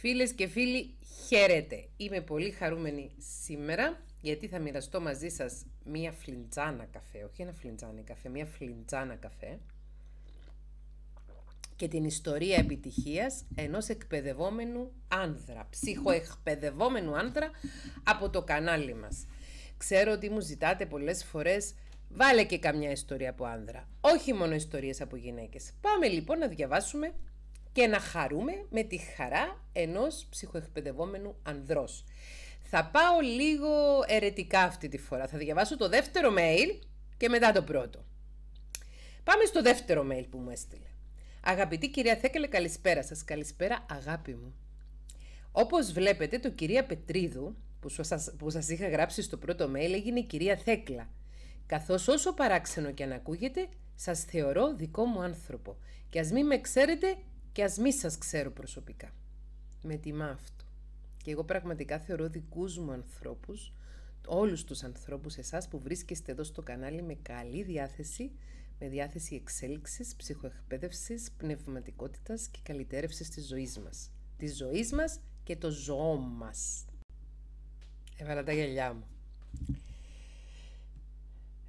Φίλες και φίλοι, χαίρετε! Είμαι πολύ χαρούμενη σήμερα γιατί θα μοιραστώ μαζί σας μία φλιντζάνα καφέ, όχι ένα φλιντζάνι καφέ, μία φλιντζάνα καφέ και την ιστορία επιτυχίας ενός εκπαιδευόμενου άνδρα, ψυχοεκπαιδευόμενου άνδρα από το κανάλι μας. Ξέρω ότι μου ζητάτε πολλές φορές Βάλε και καμιά ιστορία από άνδρα. Όχι μόνο ιστορίες από γυναίκες. Πάμε λοιπόν να διαβάσουμε και να χαρούμε με τη χαρά ενός ψυχοεκπαιδευόμενου ανδρός. Θα πάω λίγο ερετικά αυτή τη φορά. Θα διαβάσω το δεύτερο mail και μετά το πρώτο. Πάμε στο δεύτερο mail που μου έστειλε. Αγαπητή κυρία Θέκελε, καλησπέρα σας. Καλησπέρα αγάπη μου. Όπως βλέπετε, το κυρία Πετρίδου που σας, που σας είχα γράψει στο πρώτο mail έγινε η κυρία Θέκλα. Καθώς όσο παράξενο και αν ακούγεται, σας θεωρώ δικό μου άνθρωπο. Και ας μην με ξέρετε, και ας μη σας ξέρω προσωπικά. Με τιμά αυτό. Και εγώ πραγματικά θεωρώ δικούς μου ανθρώπους, όλους τους ανθρώπους εσάς που βρίσκεστε εδώ στο κανάλι με καλή διάθεση, με διάθεση εξέλιξης, ψυχοεκπαίδευσης, πνευματικότητας και καλυτέρευσης της ζωής μας. Της ζωής μας και το ζωό μας. Έβαλα τα γυαλιά μου.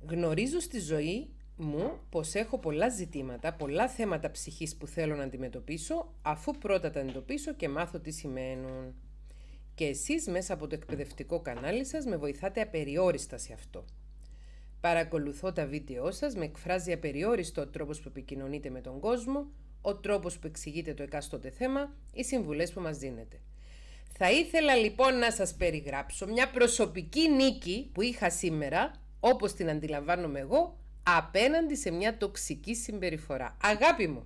Γνωρίζω στη ζωή μου πως έχω πολλά ζητήματα, πολλά θέματα ψυχής που θέλω να αντιμετωπίσω, αφού πρώτα τα εντοπίσω και μάθω τι σημαίνουν. Και εσείς μέσα από το εκπαιδευτικό κανάλι σας με βοηθάτε απεριόριστα σε αυτό. Παρακολουθώ τα βίντεό σας, με εκφράζει απεριόριστο ο τρόπος που επικοινωνείτε με τον κόσμο, ο τρόπος που εξηγείτε το εκάστοτε θέμα, οι συμβουλές που μας δίνετε. Θα ήθελα λοιπόν να σας περιγράψω μια προσωπική νίκη που είχα σήμερα, όπως την αντιλαμβάνομαι εγώ, απέναντι σε μια τοξική συμπεριφορά. Αγάπη μου,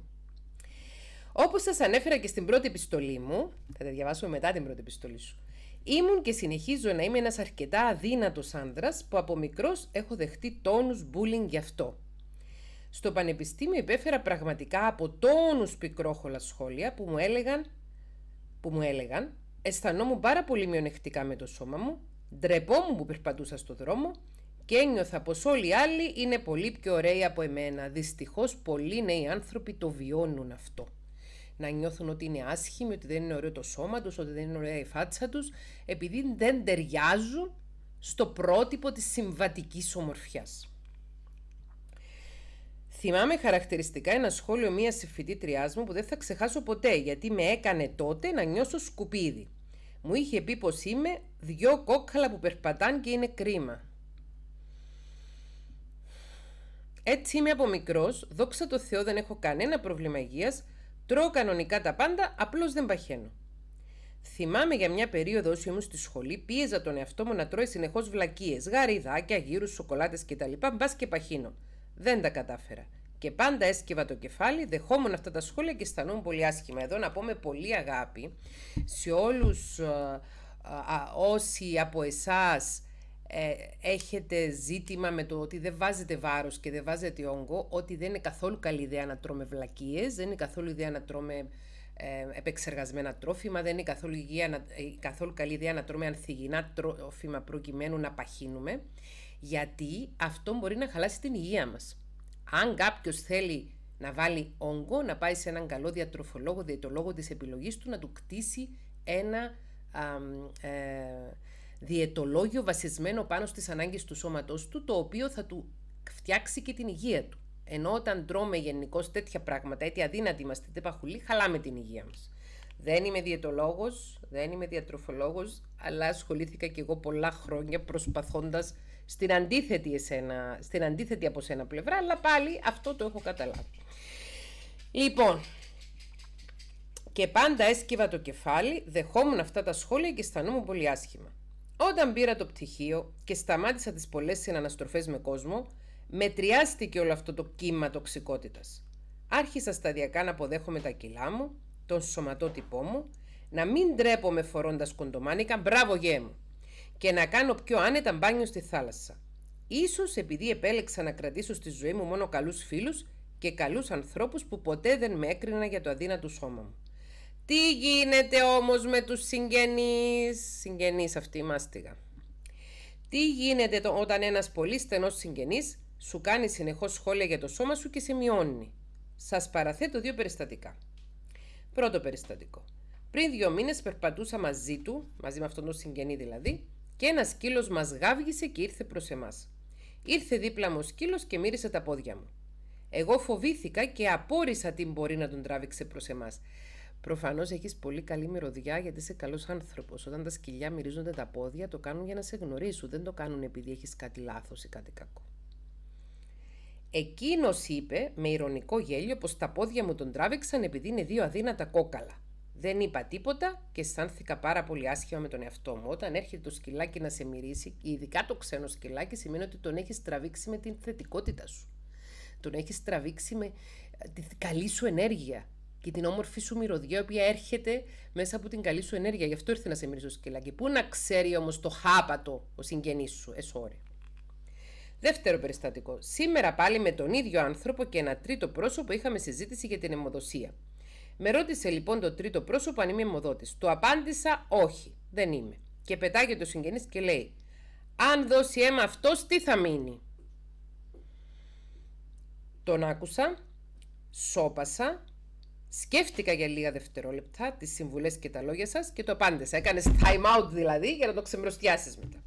όπως σας ανέφερα και στην πρώτη επιστολή μου, θα τα διαβάσω μετά την πρώτη επιστολή σου, Ήμουν και συνεχίζω να είμαι ένας αρκετά αδύνατος άνδρας που από μικρός έχω δεχτεί τόνους bullying γι' αυτό. Στο πανεπιστήμιο υπέφερα πραγματικά από τόνους πικρόχολα σχόλια που μου έλεγαν, που μου έλεγαν αισθανόμουν πάρα πολύ μειονεκτικά με το σώμα μου, ντρεπόμουν που περπατούσα στο δρόμο και ένιωθα πως όλοι οι άλλοι είναι πολύ πιο ωραίοι από εμένα. Δυστυχώς πολλοί νέοι άνθρωποι το βιώνουν αυτό. Να νιώθουν ότι είναι άσχημοι, ότι δεν είναι ωραίο το σώμα τους, ότι δεν είναι ωραία η φάτσα τους, επειδή δεν ταιριάζουν στο πρότυπο της συμβατικής ομορφιάς. Θυμάμαι χαρακτηριστικά ένα σχόλιο μία φοιτήτριάς μου που δεν θα ξεχάσω ποτέ, γιατί με έκανε τότε να νιώσω σκουπίδι. Μου είχε πει πως είμαι δυο κόκκαλα που περπατάνε και είναι κρίμα. Έτσι είμαι από μικρός, δόξα τω Θεώ δεν έχω κανένα πρόβλημα υγείας, τρώω κανονικά τα πάντα, απλώς δεν παχαίνω. Θυμάμαι για μια περίοδο όσοι ήμουν στη σχολή, πίεζα τον εαυτό μου να τρώει συνεχώς βλακίες, γαριδάκια, γύρους, σοκολάτες κτλ. Μπας και παχύνω. Δεν τα κατάφερα. Και πάντα έσκυβα το κεφάλι, δεχόμουν αυτά τα σχόλια και αισθανόμουν πολύ άσχημα. Εδώ να πω με πολύ αγάπη σε όλους ε, ε, ε, όσοι από εσάς ε, έχετε ζήτημα με το ότι δεν βάζετε βάρος και δεν βάζετε όγκο, ότι δεν είναι καθόλου καλή ιδέα να τρώμε βλακίες, δεν είναι καθόλου ιδέα να τρώμε ε, επεξεργασμένα τρόφιμα, δεν είναι καθόλου, υγεία, να, ε, καθόλου καλή ιδέα να τρώμε ανθυγινά τρόφιμα προκειμένου να παχύνουμε, γιατί αυτό μπορεί να χαλάσει την υγεία μας. Αν κάποιος θέλει να βάλει όγκο, να πάει σε έναν καλό διατροφολόγο, διαιτολόγο της επιλογής του, να του κτίσει ένα ε, διαιτολόγιο βασισμένο πάνω στις ανάγκες του σώματός του, το οποίο θα του φτιάξει και την υγεία του. Ενώ όταν τρώμε γενικώς τέτοια πράγματα, έτσι αδύνατοι είμαστε είτε παχουλή, χαλάμε την υγεία μας Δεν είμαι διαιτολόγος δεν είμαι διατροφολόγος αλλά ασχολήθηκα και εγώ πολλά χρόνια προσπαθώντας στην, αντίθετη εσένα, στην αντίθετη από σένα πλευρά, αλλά πάλι αυτό το έχω καταλάβει. Λοιπόν, και πάντα έσκυβα το κεφάλι, δεχόμουν αυτά τα σχόλια και αισθανόμουν πολύ άσχημα. Όταν πήρα το πτυχίο και σταμάτησα τις πολλές συναναστροφές με κόσμο, μετριάστηκε όλο αυτό το κύμα τοξικότητας. Άρχισα σταδιακά να αποδέχομαι τα κιλά μου, τον σωματότυπό μου, να μην ντρέπομαι φορώντας κοντομάνικα, μπράβο γέ μου, και να κάνω πιο άνετα μπάνιο στη θάλασσα. Ίσως επειδή επέλεξα να κρατήσω στη ζωή μου μόνο καλούς φίλους και καλούς ανθρώπους που ποτέ δεν με έκρινα για το αδύνατο σώμα μου. Τι γίνεται όμως με τους συγγενείς, συγγενείς αυτή η μάστιγα. Τι γίνεται όταν ένας πολύ στενός συγγενής σου κάνει συνεχώς σχόλια για το σώμα σου και σε μειώνει. Σας παραθέτω δύο περιστατικά. Πρώτο περιστατικό. Πριν δύο μήνες περπατούσα μαζί του, μαζί με αυτόν τον συγγενή δηλαδή, και ένας σκύλος μας γάβγησε και ήρθε προς εμάς. Ήρθε δίπλα μου ο σκύλος και μύρισε τα πόδια μου. Εγώ φοβήθηκα και απόρρισα τι μπορεί να τον τράβηξε προς εμάς. Προφανώς έχεις πολύ καλή μυρωδιά γιατί είσαι καλός άνθρωπος. Όταν τα σκυλιά μυρίζονται τα πόδια, το κάνουν για να σε γνωρίσουν. Δεν το κάνουν επειδή έχεις κάτι λάθος ή κάτι κακό. Εκείνος είπε με ηρωνικό γέλιο πως τα πόδια μου τον τράβηξαν επειδή είναι δύο αδύνατα κόκαλα. Δεν είπα τίποτα και αισθάνθηκα πάρα πολύ άσχημα με τον εαυτό μου. Όταν έρχεται το σκυλάκι να σε μυρίσει, ειδικά το ξένο σκυλάκι, σημαίνει ότι τον έχεις τραβήξει με την θετικότητα σου. Τον έχεις τραβήξει με ε, την καλή σου ενέργεια και την όμορφη σου μυρωδιά, η οποία έρχεται μέσα από την καλή σου ενέργεια. Γι' αυτό ήρθε να σε μυρίσει ο σκυλάκι. Πού να ξέρει όμως το χάπατο ο συγγενής σου, εσόρι. Δεύτερο περιστατικό. Σήμερα πάλι με τον ίδιο άνθρωπο και ένα τρίτο πρόσωπο είχαμε συζήτηση για την αιμοδοσία. Με ρώτησε λοιπόν το τρίτο πρόσωπο αν είμαι αιμοδότης. Το απάντησα όχι, δεν είμαι. Και πετάγεται ο συγγενής και λέει: Αν δώσει αίμα αυτός, τι θα μείνει. Τον άκουσα, σώπασα Σκέφτηκα για λίγα δευτερόλεπτα τις συμβουλές και τα λόγια σας και το απάντησα. Έκανες time out δηλαδή για να το ξεμπροστιάσεις μετά.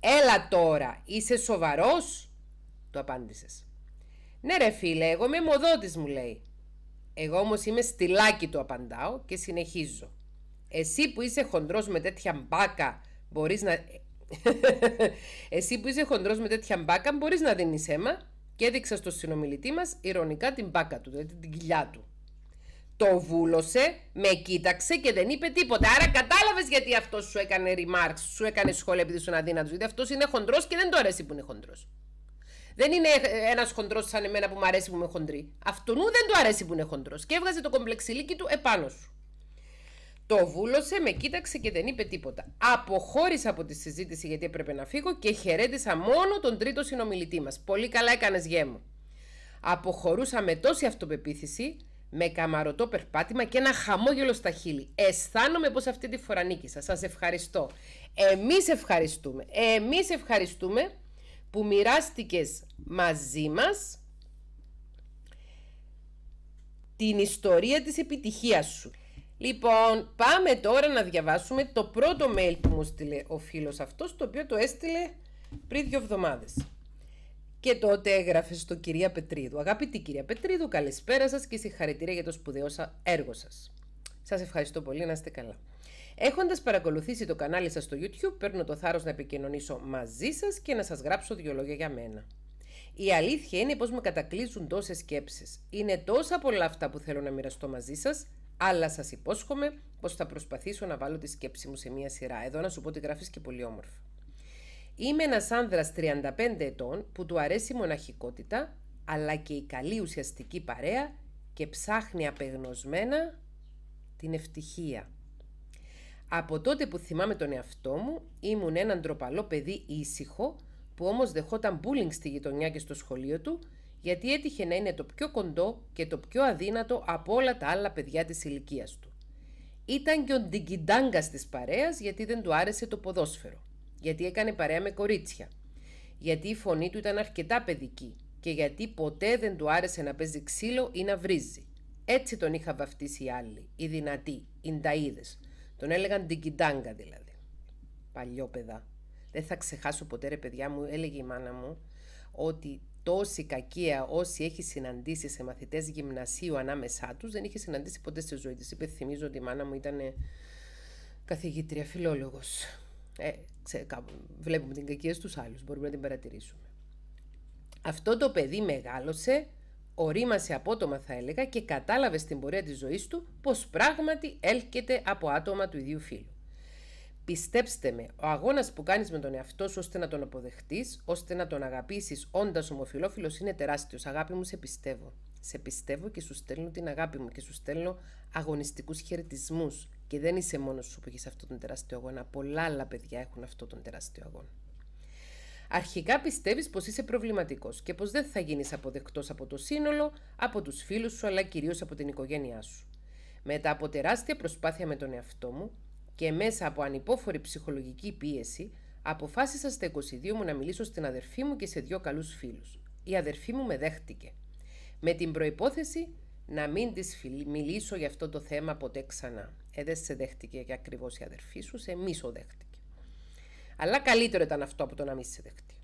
Έλα τώρα, είσαι σοβαρός, το απάντησες. Ναι, ρε φίλε, εγώ είμαι μοδότης, μου λέει. Εγώ όμως είμαι στυλάκι, το απαντάω και συνεχίζω. Εσύ που είσαι χοντρός με τέτοια μπάκα, μπορείς να. Εσύ που είσαι χοντρός με τέτοια μπάκα, μπορείς να δίνεις αίμα και έδειξε στον συνομιλητή μας ηρωνικά την μπάκα του, δηλαδή την κοιλιά του. Το βούλωσε, με κοίταξε και δεν είπε τίποτα. Άρα κατάλαβες γιατί αυτός σου έκανε remarks, σου έκανε σχόλια επειδή σου αδύνατος, Γιατί αυτός είναι χοντρός και δεν το αρέσει που είναι χοντρός. Δεν είναι ένας χοντρός σαν εμένα που μου αρέσει που είμαι χοντρή. Αυτού δεν του αρέσει που είναι χοντρός. Και έβγαζε το κομπλεξιλίκι του επάνω σου. Το βούλωσε, με κοίταξε και δεν είπε τίποτα. Αποχώρησα από τη συζήτηση γιατί έπρεπε να φύγω και χαιρέτησα μόνο τον τρίτο συνομιλητή μας. Πολύ καλά έκανες γέ μου. Αποχωρούσα με τόση αυτοπεποίθηση, με καμαρωτό περπάτημα και ένα χαμόγελο στα χείλη. Αισθάνομαι πως αυτή τη φορά νίκησα. Σας ευχαριστώ. Εμείς ευχαριστούμε. Εμείς ευχαριστούμε που μοιράστηκες μαζί μας την ιστορία της επιτυχίας σου. Λοιπόν, πάμε τώρα να διαβάσουμε το πρώτο mail που μου στείλε ο φίλος αυτός, το οποίο το έστειλε πριν δύο εβδομάδες. Και τότε έγραφε στο κυρία Πετρίδου. Αγαπητή κυρία Πετρίδου, καλησπέρα σας και συγχαρητήρια για το σπουδαίο έργο σας. Σας ευχαριστώ πολύ, να είστε καλά. Έχοντας παρακολουθήσει το κανάλι σας στο YouTube, παίρνω το θάρρος να επικοινωνήσω μαζί σας και να σας γράψω δύο λόγια για μένα. Η αλήθεια είναι πως με κατακλείζουν τόσες σκέψεις. Είναι τόσα πολλά αυτά που θέλω να μοιραστώ μαζί σας, αλλά σας υπόσχομαι πως θα προσπαθήσω να βάλω τη σκέψη μου σε μία σειρά. Εδώ να σου πω ότι γράφεις και πολύ όμορφα. Είμαι ένας άνδρας 35 ετών που του αρέσει η μοναχικότητα, αλλά και η καλή ουσιαστική παρέα και ψάχνει απεγνωσμένα την ευτυχία. Από τότε που θυμάμαι τον εαυτό μου, ήμουν ένα ντροπαλό παιδί ήσυχο, που όμως δεχόταν μπούλινγκ στη γειτονιά και στο σχολείο του γιατί έτυχε να είναι το πιο κοντό και το πιο αδύνατο από όλα τα άλλα παιδιά της ηλικίας του. Ήταν και ο ντιγκιντάγκας της παρέας γιατί δεν του άρεσε το ποδόσφαιρο, γιατί έκανε παρέα με κορίτσια, γιατί η φωνή του ήταν αρκετά παιδική και γιατί ποτέ δεν του άρεσε να παίζει ξύλο ή να βρίζει. Έτσι τον είχα βαφτίσει οι άλλοι, οι δυνατοί, οι νταΐδες. Τον έλεγαν ντιγκιντάγκα δηλαδή. Παλιό Δεν θα ξεχάσω ποτέ ρε παιδιά μου, έλεγε η μάνα μου, ότι τόση κακία όσοι έχει συναντήσει σε μαθητές γυμνασίου ανάμεσά τους δεν είχε συναντήσει ποτέ στη ζωή της. Υπενθυμίζω ότι η μάνα μου ήταν καθηγήτρια, φιλόλογος. Ε, βλέπουμε την κακία στους άλλους, μπορούμε να την παρατηρήσουμε. Αυτό το παιδί μεγάλωσε, ορίμασε απότομα θα έλεγα και κατάλαβε στην πορεία της ζωής του πως πράγματι έλκεται από άτομα του ιδίου φίλου. Πιστέψτε με, ο αγώνας που κάνεις με τον εαυτό σου ώστε να τον αποδεχτείς, ώστε να τον αγαπήσεις όντας ομοφυλόφιλο είναι τεράστιος. Αγάπη μου, σε πιστεύω. Σε πιστεύω και σου στέλνω την αγάπη μου και σου στέλνω αγωνιστικούς χαιρετισμούς. Και δεν είσαι μόνος σου που έχεις αυτόν τον τεράστιο αγώνα. Πολλά άλλα παιδιά έχουν αυτόν τον τεράστιο αγώνα. Αρχικά πιστεύεις πως είσαι προβληματικός και πως δεν θα γίνεις αποδεκτός από το σύνολο, από τους φίλους σου αλλά κυρίως από την οικογένειά σου. Μετά από τεράστια προσπάθεια με τον εαυτό μου, και μέσα από ανυπόφορη ψυχολογική πίεση, αποφάσισα στα 22 μου να μιλήσω στην αδερφή μου και σε δύο καλούς φίλους. Η αδερφή μου με δέχτηκε. Με την προϋπόθεση να μην της μιλήσω για αυτό το θέμα ποτέ ξανά. Ε, δεν σε δέχτηκε και ακριβώς η αδερφή σου, σε μίσο δέχτηκε. Αλλά καλύτερο ήταν αυτό από το να μην σε δέχτηκε.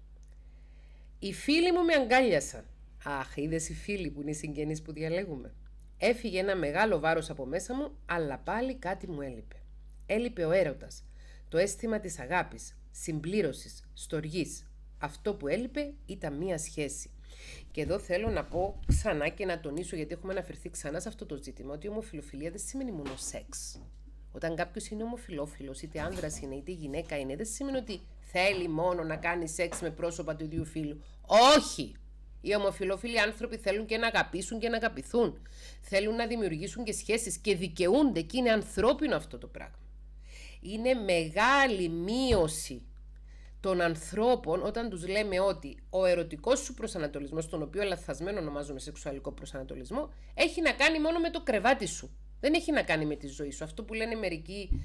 Οι φίλοι μου με αγκάλιασαν. Αχ, είδες οι φίλοι που είναι οι συγγενείς που διαλέγουμε. Έφυγε ένα μεγάλο βάρος από μέσα μου, αλλά πάλι κάτι μου έλειπε. Έλειπε ο έρωτας, το αίσθημα της αγάπης, συμπλήρωσης, στοργής. Αυτό που έλειπε ήταν μία σχέση. Και εδώ θέλω να πω ξανά και να τονίσω, γιατί έχουμε αναφερθεί ξανά σε αυτό το ζήτημα, ότι η ομοφιλοφιλία δεν σημαίνει μόνο σεξ. Όταν κάποιος είναι ομοφιλόφιλος είτε άνδρας είναι είτε γυναίκα είναι, δεν σημαίνει ότι θέλει μόνο να κάνει σεξ με πρόσωπα του ίδιου φίλου. Όχι! Οι ομοφιλόφιλοι άνθρωποι θέλουν και να αγαπήσουν και να αγαπηθούν. Θέλουν να δημιουργήσουν και σχέσεις και δικαιούνται και είναι ανθρώπινο αυτό το πράγμα είναι μεγάλη μείωση των ανθρώπων όταν τους λέμε ότι ο ερωτικός σου προσανατολισμός, τον οποίο λαθασμένο ονομάζουμε σεξουαλικό προσανατολισμό, έχει να κάνει μόνο με το κρεβάτι σου. Δεν έχει να κάνει με τη ζωή σου. Αυτό που λένε μερικοί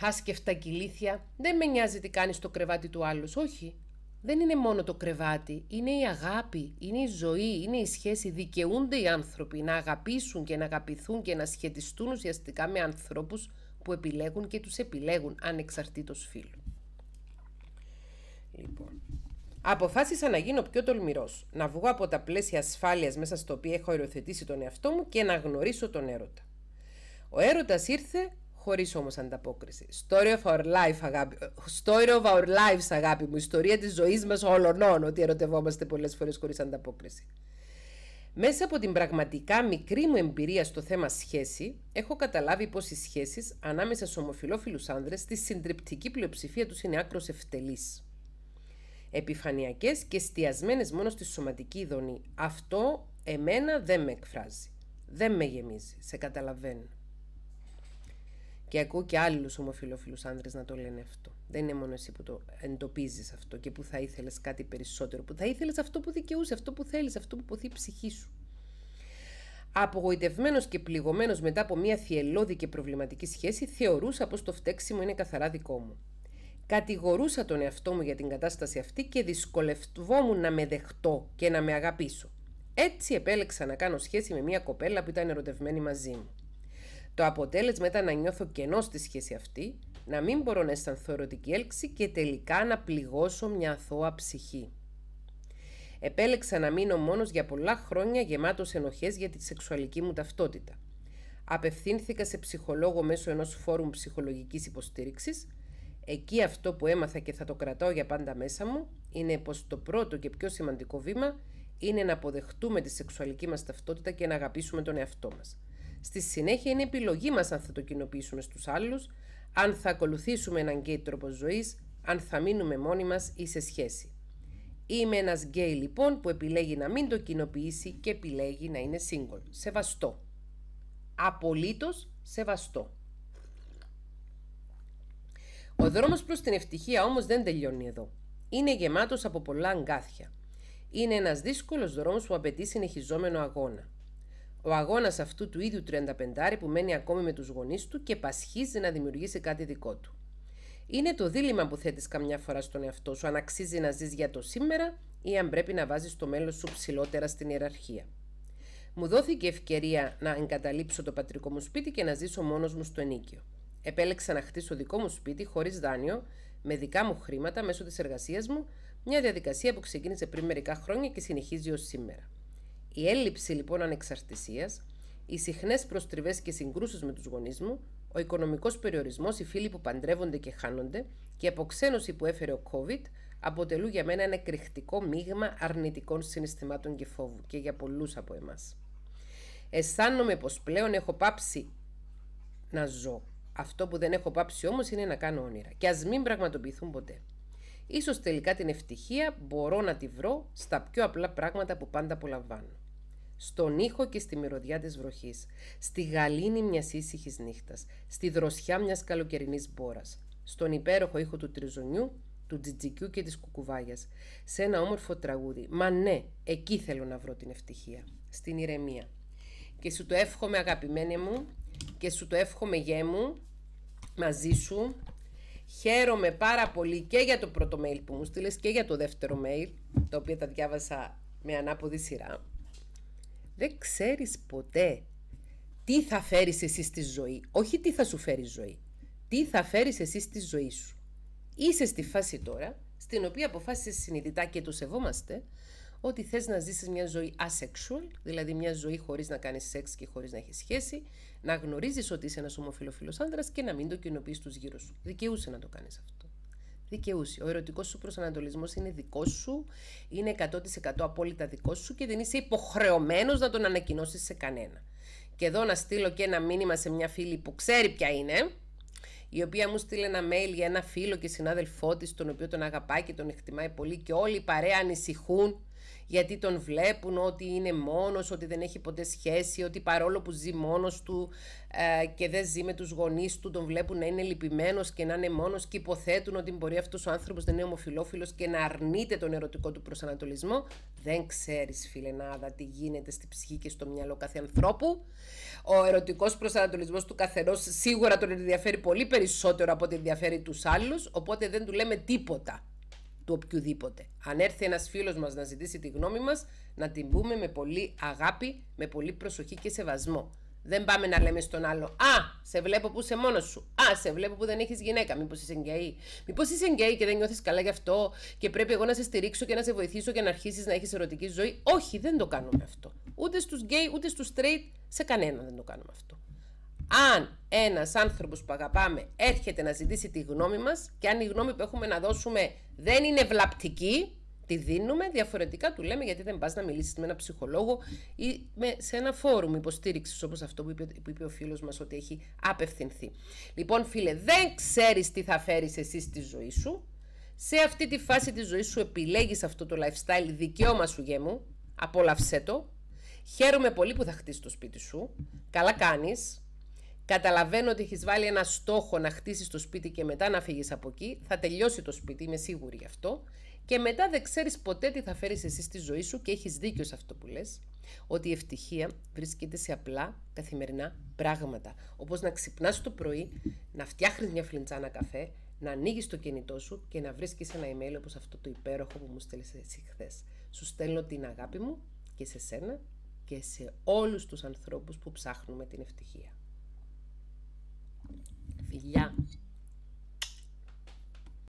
άσκεφτα κυλήθια, δεν με νοιάζει τι κάνεις στο κρεβάτι του άλλους. Όχι. Δεν είναι μόνο το κρεβάτι, είναι η αγάπη, είναι η ζωή, είναι η σχέση. Δικαιούνται οι άνθρωποι να αγαπήσουν και να αγαπηθούν και να σχετιστούν ουσιαστικά με ανθρώπους που επιλέγουν και τους επιλέγουν ανεξαρτήτως φίλου. Λοιπόν, Αποφάσισα να γίνω πιο τολμηρός, να βγω από τα πλαίσια ασφάλειας μέσα στο οποίο έχω ερωθετήσει τον εαυτό μου και να γνωρίσω τον έρωτα. Ο έρωτας ήρθε χωρίς όμως ανταπόκριση. Story of our life, αγάπη. Story of our lives, αγάπη μου. Ιστορία της ζωής μας όλων. Ότι ερωτευόμαστε πολλές φορές χωρίς ανταπόκριση. Μέσα από την πραγματικά μικρή μου εμπειρία στο θέμα σχέση, έχω καταλάβει πως οι σχέσεις ανάμεσα στους ομοφυλόφιλους άνδρες στη συντριπτική πλειοψηφία τους είναι άκρος ευτελεί. Επιφανειακές και εστιασμένες μόνο στη σωματική δονή. Αυτό εμένα δεν με εκφράζει. Δεν με γεμίζει. Σε καταλαβαίνω. Και ακούω και άλλους ομοφυλόφιλους άνδρες να το λένε αυτό. Δεν είναι μόνο εσύ που το εντοπίζεις αυτό και που θα ήθελες κάτι περισσότερο. Που θα ήθελες αυτό που δικαιούσε, αυτό που θέλεις, αυτό που ποθεί η ψυχή σου. Απογοητευμένος και πληγωμένος μετά από μια θυελώδη και προβληματική σχέση, θεωρούσα πως το φταίξιμο είναι καθαρά δικό μου. Κατηγορούσα τον εαυτό μου για την κατάσταση αυτή και δυσκολευόμουν να με δεχτώ και να με αγαπήσω. Έτσι επέλεξα να κάνω σχέση με μια κοπέλα που ήταν ερωτευμένη μαζί μου. Το αποτέλεσμα ήταν να νιώθω κενό στη σχέση αυτή, να μην μπορώ να αισθανθώ ερωτική έλξη και τελικά να πληγώσω μια αθώα ψυχή. Επέλεξα να μείνω μόνος για πολλά χρόνια γεμάτος ενοχές για τη σεξουαλική μου ταυτότητα. Απευθύνθηκα σε ψυχολόγο μέσω ενός φόρουμ ψυχολογικής υποστήριξης. Εκεί αυτό που έμαθα και θα το κρατάω για πάντα μέσα μου είναι πως το πρώτο και πιο σημαντικό βήμα είναι να αποδεχτούμε τη σεξουαλική μας ταυτότητα και να αγαπήσουμε τον εαυτό μας. Στη συνέχεια είναι επιλογή μας αν θα το κοινοποιήσουμε στους άλλους, αν θα ακολουθήσουμε έναν γκέι τρόπο ζωής, αν θα μείνουμε μόνοι μας ή σε σχέση. Είμαι ένας γκέι λοιπόν που επιλέγει να μην το κοινοποιήσει και επιλέγει να είναι single. Σεβαστό. Απολύτως σεβαστό. Ο δρόμος προς την ευτυχία όμως δεν τελειώνει εδώ. Είναι γεμάτος από πολλά αγκάθια. Είναι ένας δύσκολος δρόμος που απαιτεί συνεχιζόμενο αγώνα. Ο αγώνας αυτού του ίδιου 35 που μένει ακόμη με τους γονείς του και πασχίζει να δημιουργήσει κάτι δικό του. Είναι το δίλημα που θέτεις καμιά φορά στον εαυτό σου, αν αξίζει να ζεις για το σήμερα ή αν πρέπει να βάζεις το μέλλον σου ψηλότερα στην ιεραρχία. Μου δόθηκε ευκαιρία να εγκαταλείψω το πατρικό μου σπίτι και να ζήσω μόνος μου στο ενίκιο. Επέλεξα να χτίσω δικό μου σπίτι χωρίς δάνειο, με δικά μου χρήματα μέσω της εργασίας μου, μια διαδικασία που ξεκίνησε πριν μερικά χρόνια και συνεχίζει ως σήμερα. Η έλλειψη λοιπόν ανεξαρτησίας, οι συχνές προστριβές και συγκρούσεις με τους γονείς μου, ο οικονομικός περιορισμός, οι φίλοι που παντρεύονται και χάνονται και η αποξένωση που έφερε ο COVID αποτελούν για μένα ένα εκρηκτικό μείγμα αρνητικών συναισθημάτων και φόβου και για πολλούς από εμάς. Αισθάνομαι πως πλέον έχω πάψει να ζω. Αυτό που δεν έχω πάψει όμως είναι να κάνω όνειρα και ας μην πραγματοποιηθούν ποτέ. Ίσως τελικά την ευτυχία μπορώ να τη βρω στα πιο απλά πράγματα που πάντα απολαμβάνω στον ήχο και στη μυρωδιά της βροχής, στη γαλήνη μιας ήσυχης νύχτας, στη δροσιά μιας καλοκαιρινής μπόρας, στον υπέροχο ήχο του τριζωνιού, του τζιτζικιού και της κουκουβάγιας, σε ένα όμορφο τραγούδι. Μα ναι, εκεί θέλω να βρω την ευτυχία, στην ηρεμία. Και σου το εύχομαι αγαπημένη μου και σου το εύχομαι γέ μου, μαζί σου. Χαίρομαι πάρα πολύ και για το πρώτο mail που μου στείλες και για το δεύτερο mail, το οποίο τα διάβασα με ανάποδη σειρά δεν ξέρεις ποτέ τι θα φέρεις εσύ στη ζωή. Όχι τι θα σου φέρει ζωή. Τι θα φέρεις εσύ στη ζωή σου. Είσαι στη φάση τώρα, στην οποία αποφάσισες συνειδητά και το σεβόμαστε, ότι θες να ζήσεις μια ζωή asexual, δηλαδή μια ζωή χωρίς να κάνεις σεξ και χωρίς να έχεις σχέση, να γνωρίζεις ότι είσαι ένας ομοφιλοφιλός άντρας και να μην το κοινοποιείς τους γύρω σου. Δικαιούσε να το κάνεις αυτό δικαιούσε. Ο ερωτικός σου προσανατολισμός είναι δικός σου, είναι 100% απόλυτα δικός σου και δεν είσαι υποχρεωμένος να τον ανακοινώσεις σε κανένα. Και εδώ να στείλω και ένα μήνυμα σε μια φίλη που ξέρει ποια είναι, η οποία μου στείλε ένα mail για ένα φίλο και συνάδελφό της, τον οποίο τον αγαπάει και τον εκτιμάει πολύ και όλοι οι παρέα ανησυχούν γιατί τον βλέπουν ότι είναι μόνος, ότι δεν έχει ποτέ σχέση, ότι παρόλο που ζει μόνος του ε, και δεν ζει με τους γονείς του, τον βλέπουν να είναι λυπημένος και να είναι μόνος και υποθέτουν ότι μπορεί αυτός ο άνθρωπος να είναι ομοφιλόφιλος και να αρνείται τον ερωτικό του προσανατολισμό. Δεν ξέρεις φιλενάδα τι γίνεται στη ψυχή και στο μυαλό κάθε ανθρώπου. Ο ερωτικός προσανατολισμός του καθενός σίγουρα τον ενδιαφέρει πολύ περισσότερο από ό,τι ενδιαφέρει τους άλλους, οπότε δεν του λέμε τίποτα του οποιοδήποτε. Αν έρθει ένας φίλος μας να ζητήσει τη γνώμη μας, να την πούμε με πολύ αγάπη, με πολύ προσοχή και σεβασμό. Δεν πάμε να λέμε στον άλλο Α, σε βλέπω που είσαι μόνος σου. Α, σε βλέπω που δεν έχεις γυναίκα. μήπως είσαι γκέι. μήπως είσαι γκέι και δεν νιώθεις καλά γι' αυτό και πρέπει εγώ να σε στηρίξω και να σε βοηθήσω και να αρχίσεις να έχεις ερωτική ζωή. Όχι, δεν το κάνουμε αυτό. Ούτε στους γκέι, ούτε στους straight, σε κανένα δεν το κάνουμε αυτό αν ένας άνθρωπος που αγαπάμε έρχεται να ζητήσει τη γνώμη μας, και αν η γνώμη που έχουμε να δώσουμε δεν είναι βλαπτική, τη δίνουμε, διαφορετικά του λέμε γιατί δεν πας να μιλήσεις με ένα ψυχολόγο ή με, σε ένα φόρουμ υποστήριξης, όπως αυτό που είπε, ο φίλος μας ότι έχει απευθυνθεί. Λοιπόν φίλε, δεν ξέρεις τι θα φέρεις εσύ στη ζωή σου. Σε αυτή τη φάση της ζωής σου επιλέγεις αυτό το lifestyle, δικαίωμα σου μου απόλαυσέ το. Χαίρομαι πολύ που θα χτίσεις το σπίτι σου. Καλά κάνεις. Καταλαβαίνω ότι έχεις βάλει ένα στόχο να χτίσεις το σπίτι και μετά να φύγεις από εκεί. Θα τελειώσει το σπίτι, είμαι σίγουρη γι' αυτό. Και μετά δεν ξέρεις ποτέ τι θα φέρεις εσύ στη ζωή σου και έχεις δίκιο σε αυτό που λες. Ότι η ευτυχία βρίσκεται σε απλά καθημερινά πράγματα. Όπως να ξυπνάς το πρωί, να φτιάχνεις μια φλιντσάνα καφέ, να ανοίγεις το κινητό σου και να βρίσκεις ένα email όπως αυτό το υπέροχο που μου στέλνεις εσύ χθες. Σου στέλνω την αγάπη μου και σε σένα και σε όλους τους ανθρώπους που ψάχνουμε την ευτυχία. 一样